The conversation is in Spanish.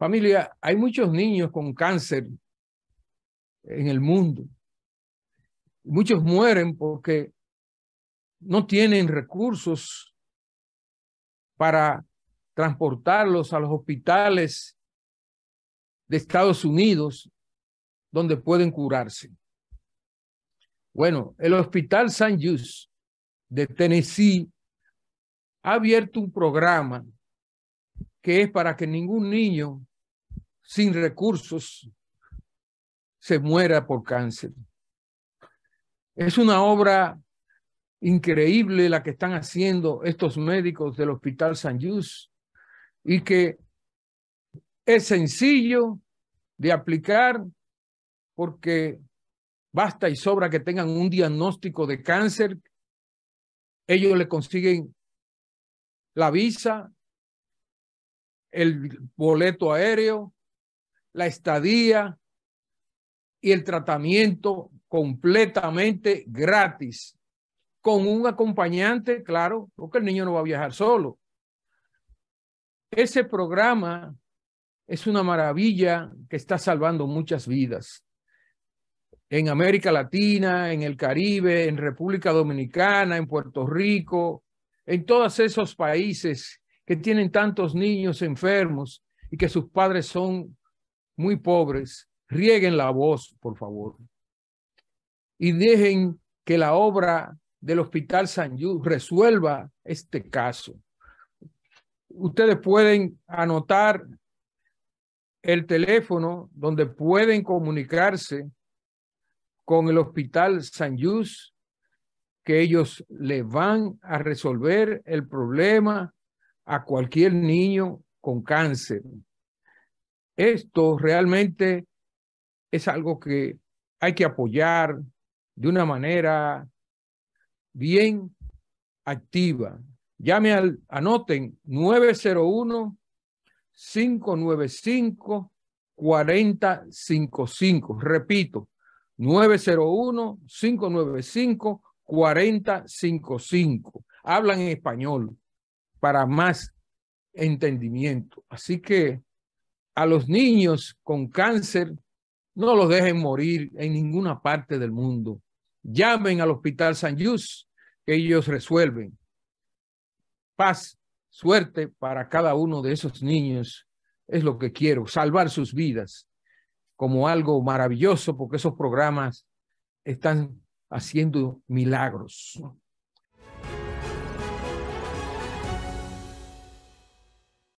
Familia, hay muchos niños con cáncer en el mundo. Muchos mueren porque no tienen recursos para transportarlos a los hospitales de Estados Unidos donde pueden curarse. Bueno, el Hospital San Just de Tennessee ha abierto un programa que es para que ningún niño sin recursos se muera por cáncer. Es una obra increíble la que están haciendo estos médicos del Hospital San Just y que es sencillo de aplicar porque basta y sobra que tengan un diagnóstico de cáncer. Ellos le consiguen la visa, el boleto aéreo, la estadía y el tratamiento completamente gratis, con un acompañante, claro, porque el niño no va a viajar solo. Ese programa es una maravilla que está salvando muchas vidas. En América Latina, en el Caribe, en República Dominicana, en Puerto Rico, en todos esos países que tienen tantos niños enfermos y que sus padres son muy pobres, rieguen la voz, por favor. Y dejen que la obra del Hospital San Yu resuelva este caso. Ustedes pueden anotar el teléfono donde pueden comunicarse con el Hospital San Yus, que ellos le van a resolver el problema a cualquier niño con cáncer. Esto realmente es algo que hay que apoyar de una manera bien activa. Ya me anoten 901 595 4055. Repito, 901 595 4055. Hablan en español para más entendimiento. Así que a los niños con cáncer, no los dejen morir en ninguna parte del mundo. Llamen al Hospital San Luis, que ellos resuelven. Paz, suerte para cada uno de esos niños. Es lo que quiero, salvar sus vidas como algo maravilloso, porque esos programas están haciendo milagros.